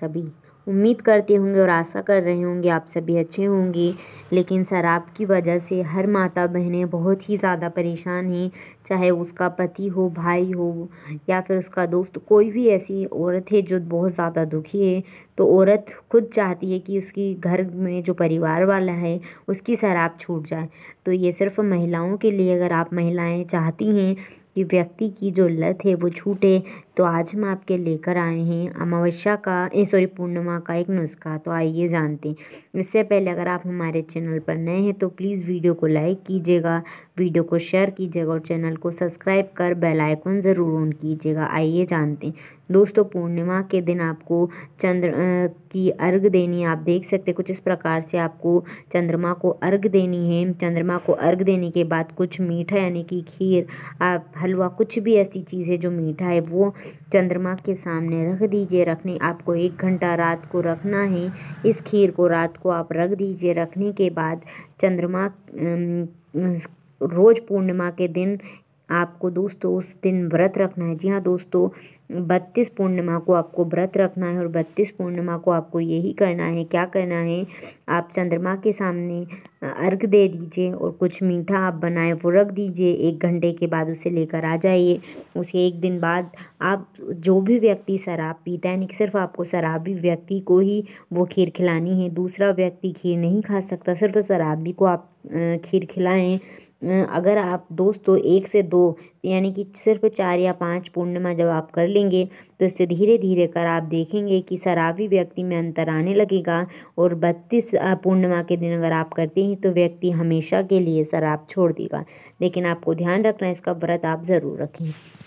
सभी उम्मीद करते होंगे और आशा कर रहे होंगे आप सभी अच्छे होंगे लेकिन शराब की वजह से हर माता बहनें बहुत ही ज़्यादा परेशान हैं चाहे उसका पति हो भाई हो या फिर उसका दोस्त कोई भी ऐसी औरत है जो बहुत ज़्यादा दुखी है तो औरत खुद चाहती है कि उसकी घर में जो परिवार वाला है उसकी शराब छूट जाए तो ये सिर्फ महिलाओं के लिए अगर आप महिलाएँ चाहती हैं कि व्यक्ति की जो लत है वो छूटे तो आज हम आपके लेकर आए हैं अमावस्या का सॉरी पूर्णिमा का एक नुस्खा तो आइए जानते हैं इससे पहले अगर आप हमारे चैनल पर नए हैं तो प्लीज़ वीडियो को लाइक कीजिएगा वीडियो को शेयर कीजिएगा और चैनल को सब्सक्राइब कर बेल आइकन ज़रूर ऑन कीजिएगा आइए जानते हैं दोस्तों पूर्णिमा के दिन आपको चंद्र की अर्घ देनी है आप देख सकते कुछ इस प्रकार से आपको चंद्रमा को अर्घ देनी है चंद्रमा को अर्घ देने के बाद कुछ मीठा यानी कि खीर आप हलवा कुछ भी ऐसी चीज़ है जो मीठा है वो चंद्रमा के सामने रख दीजिए रखने आपको एक घंटा रात को रखना है इस खीर को रात को आप रख दीजिए रखने के बाद चंद्रमा रोज़ पूर्णिमा के दिन आपको दोस्तों उस दिन व्रत रखना है जी हाँ दोस्तों बत्तीस पूर्णिमा को आपको व्रत रखना है और बत्तीस पूर्णिमा को आपको यही करना है क्या करना है आप चंद्रमा के सामने अर्घ दे दीजिए और कुछ मीठा आप बनाए वो रख दीजिए एक घंटे के बाद उसे लेकर आ जाइए उसके एक दिन बाद आप जो भी व्यक्ति शराब पीता है यानी सिर्फ आपको शराबी व्यक्ति को ही वो खीर खिलानी है दूसरा व्यक्ति खीर नहीं खा सकता सिर्फ शराबी को आप खीर खिलाएँ हम्म, अगर आप दोस्तों तो एक से दो यानी कि सिर्फ चार या पाँच पूर्णिमा जब आप कर लेंगे तो इससे धीरे धीरे कर आप देखेंगे कि शराबी व्यक्ति में अंतर आने लगेगा और बत्तीस पूर्णिमा के दिन अगर आप करते हैं तो व्यक्ति हमेशा के लिए शराब छोड़ देगा लेकिन आपको ध्यान रखना इसका व्रत आप ज़रूर रखें